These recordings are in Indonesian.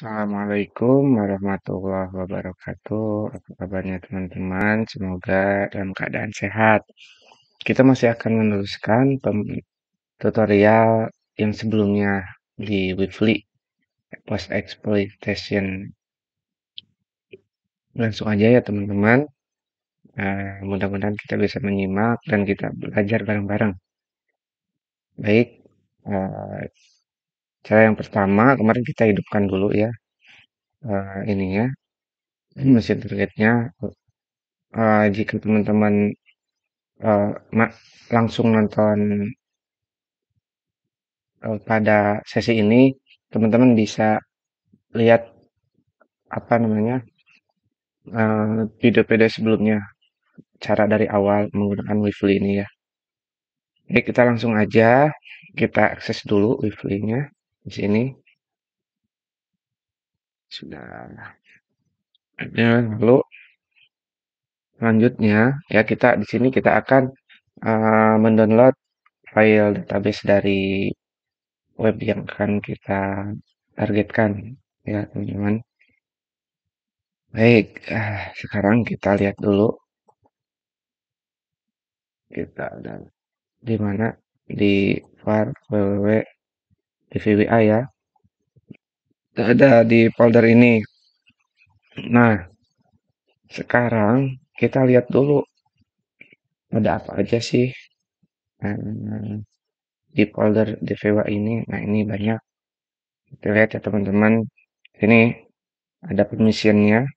Assalamualaikum warahmatullahi wabarakatuh. Apa kabarnya teman-teman? Semoga dalam keadaan sehat. Kita masih akan meneruskan tutorial yang sebelumnya di Wifly post exploitation. Langsung aja ya teman-teman. Nah, mudah-mudahan kita bisa menyimak dan kita belajar bareng-bareng. Baik, uh, Cara yang pertama kemarin kita hidupkan dulu ya, eh, ini ya. ininya, mesin targetnya, uh, jika teman-teman, uh, langsung nonton uh, pada sesi ini teman-teman bisa lihat, apa namanya, video video-video sebelumnya, cara dari awal menggunakan Weebly ini ya. Oke kita langsung aja, kita akses dulu Weebly-nya di sini sudah ya, lalu selanjutnya ya kita di sini kita akan uh, mendownload file database dari web yang akan kita targetkan ya teman-teman baik uh, sekarang kita lihat dulu kita dan di mana di var www DVWA ya ada di folder ini nah sekarang kita lihat dulu ada apa aja sih hmm, di folder DVWA ini nah ini banyak kita lihat ya teman-teman ini ada permissionnya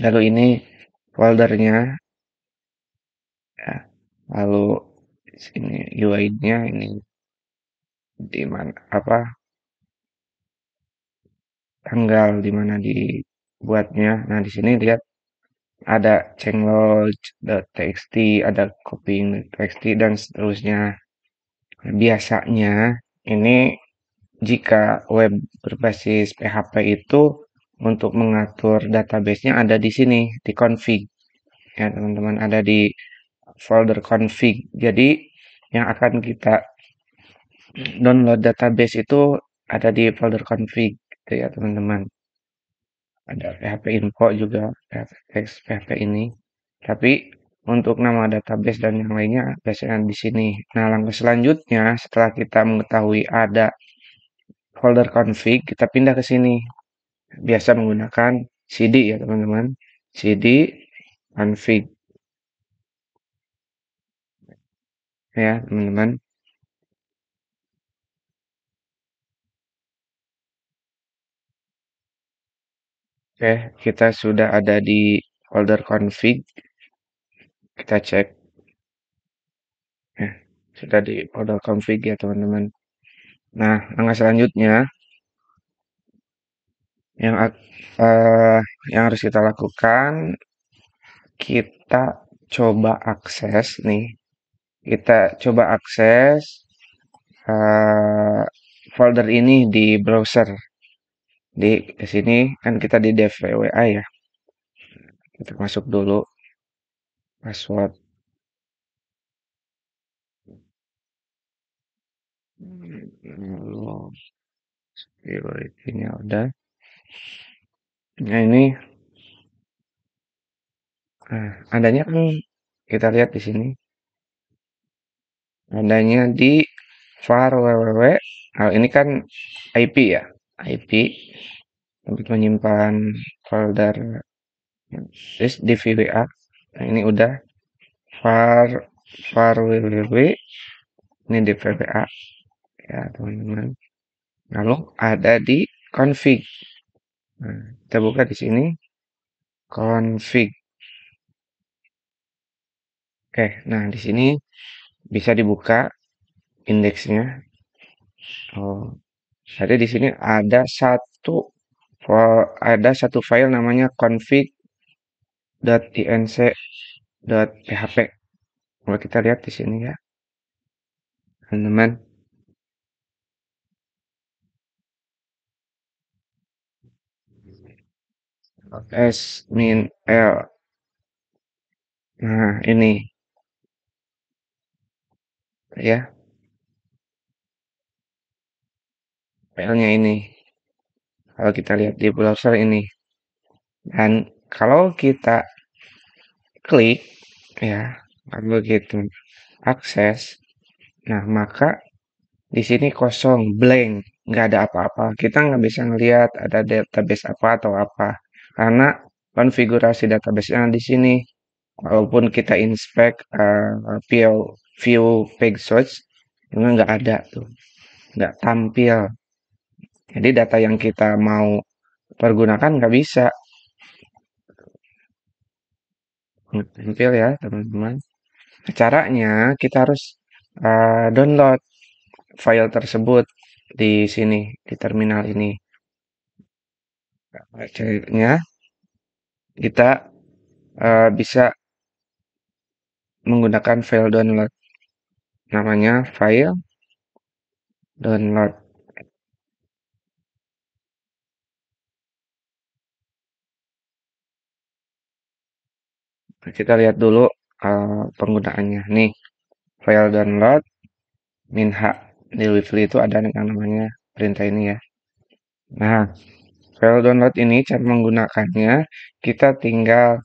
lalu ini foldernya ya, lalu ini UID-nya ini di mana apa tanggal di mana dibuatnya. Nah, di sini lihat ada changelog.txt, ada copying.txt dan seterusnya. Biasanya ini jika web berbasis PHP itu untuk mengatur database-nya ada di sini di config. Ya, teman-teman ada di folder config. Jadi yang akan kita download database itu ada di folder config gitu ya teman-teman ada php info juga php php ini tapi untuk nama database dan yang lainnya biasanya di sini nah langkah selanjutnya setelah kita mengetahui ada folder config kita pindah ke sini biasa menggunakan cd ya teman-teman cd config ya teman-teman Oke, kita sudah ada di folder config. Kita cek. Ya, sudah di folder config ya, teman-teman. Nah, langkah selanjutnya yang uh, yang harus kita lakukan kita coba akses nih. Kita coba akses uh, folder ini di browser di sini kan kita di dev ya. Kita masuk dulu password. Security-nya udah. Nah ini nah, adanya kan kita lihat di sini adanya di var www nah, ini kan IP ya IP untuk menyimpan folder di VWA. nah, ini udah var var www ini VWA ya teman-teman lalu ada di config nah, kita buka di sini config oke nah di sini bisa dibuka indeksnya oh jadi di sini ada satu ada satu file namanya config.inc.php. Kalau kita lihat di sini ya. Teman-teman. S min L. Nah, ini. Ya, PL-nya ini. Kalau kita lihat di browser ini. Dan kalau kita klik ya, lalu kita akses. Nah, maka di sini kosong, blank, nggak ada apa-apa. Kita nggak bisa ngelihat ada database apa atau apa. Karena konfigurasi database-nya di sini walaupun kita inspect uh, view, view page search ini nggak ada tuh nggak tampil jadi data yang kita mau pergunakan nggak bisa. Tampil ya teman-teman. Caranya kita harus uh, download file tersebut di sini di terminal ini. Nah, caranya kita uh, bisa menggunakan file download. Namanya file download. Nah, kita lihat dulu uh, penggunaannya nih file download minha di wifi itu ada yang namanya perintah ini ya nah file download ini cara menggunakannya kita tinggal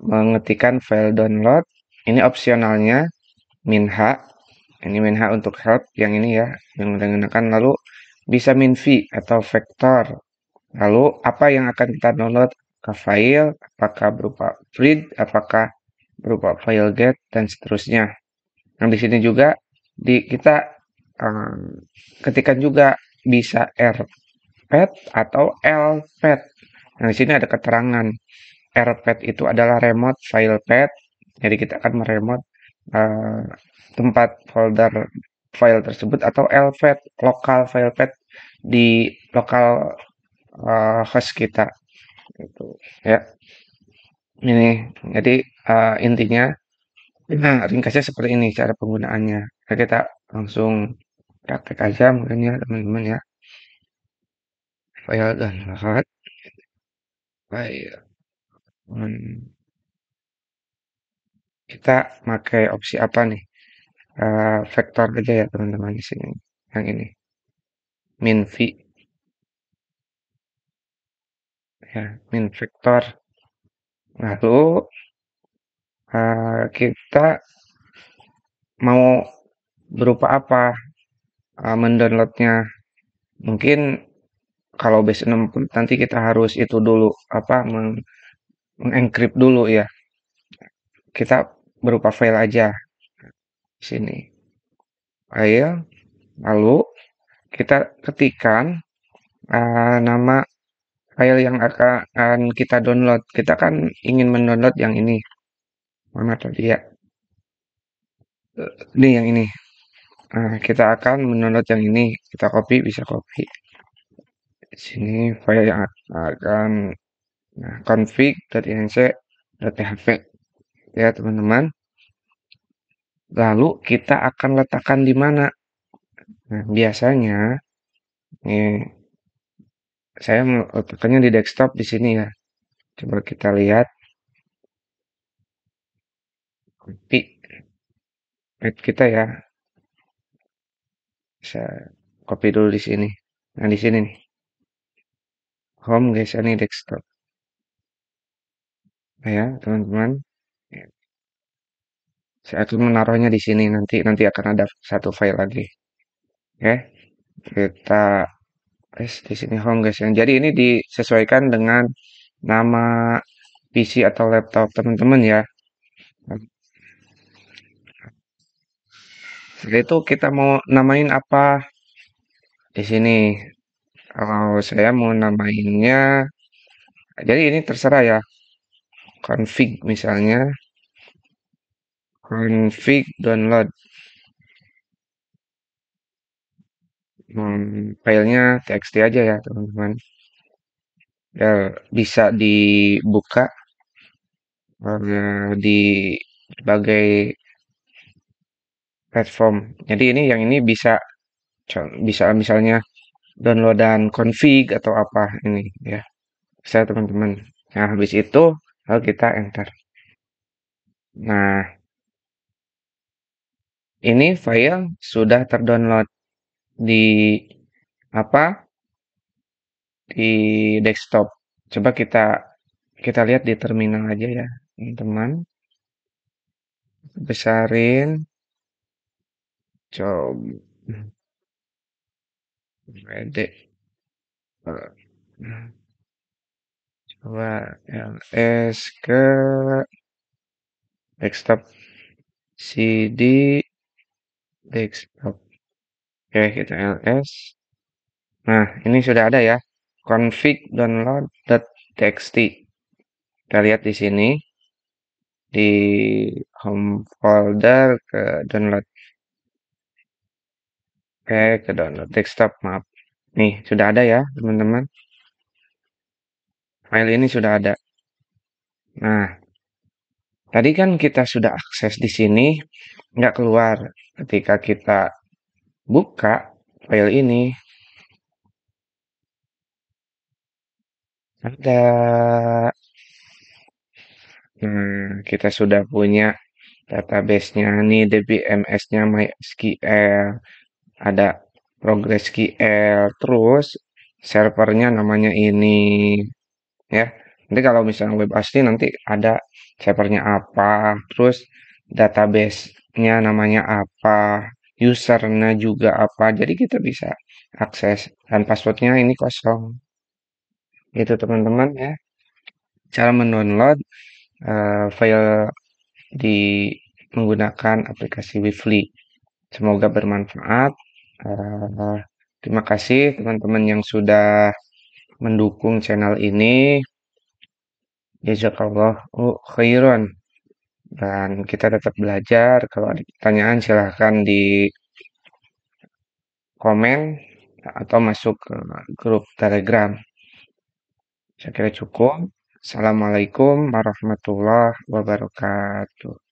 mengetikkan file download ini opsionalnya minha ini minha untuk help yang ini ya yang menggunakan lalu bisa minv atau vektor lalu apa yang akan kita download apakah file, apakah berupa read, apakah berupa file get, dan seterusnya. Nah, di sini juga di kita um, ketikan juga bisa rpet atau lpet. Nah, di sini ada keterangan rpet itu adalah remote file pet. Jadi kita akan meremot uh, eh, tempat folder file tersebut atau lpet, lokal file pet di lokal uh, host kita. Gitu. Ya. Ini jadi uh, intinya nah ringkasnya seperti ini cara penggunaannya. Nah, kita langsung praktek aja mungkin ya teman-teman ya. File dan lahat. Hmm. File. Kita pakai opsi apa nih? Uh, vektor aja ya teman-teman di sini. Yang ini. Min V ya min vektor lalu nah, uh, eh, kita mau berupa apa uh, mendownloadnya mungkin kalau base 60 nanti kita harus itu dulu apa meng mengencrypt dulu ya kita berupa file aja di sini file lalu kita ketikkan uh, nama File yang akan kita download. Kita kan ingin mendownload yang ini. Mana tadi ya? Ini yang ini. Nah, kita akan mendownload yang ini. Kita copy, bisa copy. Di sini file yang akan nah, config.inc.php. Ya, teman-teman. Lalu kita akan letakkan di mana? Nah, biasanya ini saya melakukannya oh, di desktop di sini ya. Coba kita lihat. Copy. Add kita ya. Saya copy dulu di sini. Nah, di sini nih. Home guys, ini desktop. Nah, ya, teman-teman. Ya. Saya akan menaruhnya di sini nanti nanti akan ada satu file lagi. Oke. Ya. Kita Guys, di sini home guys yang jadi ini disesuaikan dengan nama PC atau laptop teman-teman ya. Setelah itu kita mau namain apa di sini? Kalau saya mau namainnya, jadi ini terserah ya. Config misalnya, config download. hmm, filenya txt aja ya teman-teman ya, bisa dibuka di berbagai platform jadi ini yang ini bisa bisa misalnya download dan config atau apa ini ya bisa teman-teman nah habis itu lalu kita enter nah ini file sudah terdownload di apa di desktop. Coba kita kita lihat di terminal aja ya, teman-teman. Besarin. Coba. Edit. Coba ls ke desktop cd desktop Oke, kita ls. Nah, ini sudah ada ya. config download.txt. Kita lihat di sini di home folder ke download. Oke, ke download desktop, maaf. Nih, sudah ada ya, teman-teman. File ini sudah ada. Nah, tadi kan kita sudah akses di sini, nggak keluar. Ketika kita buka file ini. Ada. Nah, kita sudah punya database-nya nih DBMS-nya MySQL. Ada progress ProgressQL. Terus servernya namanya ini. Ya. Nanti kalau misalnya web asli nanti ada servernya apa, terus database-nya namanya apa, usernya juga apa jadi kita bisa akses dan passwordnya ini kosong itu teman-teman ya cara mendownload uh, file di menggunakan aplikasi Wifly semoga bermanfaat uh, terima kasih teman-teman yang sudah mendukung channel ini jazakallah khairan dan kita tetap belajar. Kalau ada pertanyaan silahkan di komen atau masuk ke grup Telegram. Saya kira cukup. Assalamualaikum warahmatullahi wabarakatuh.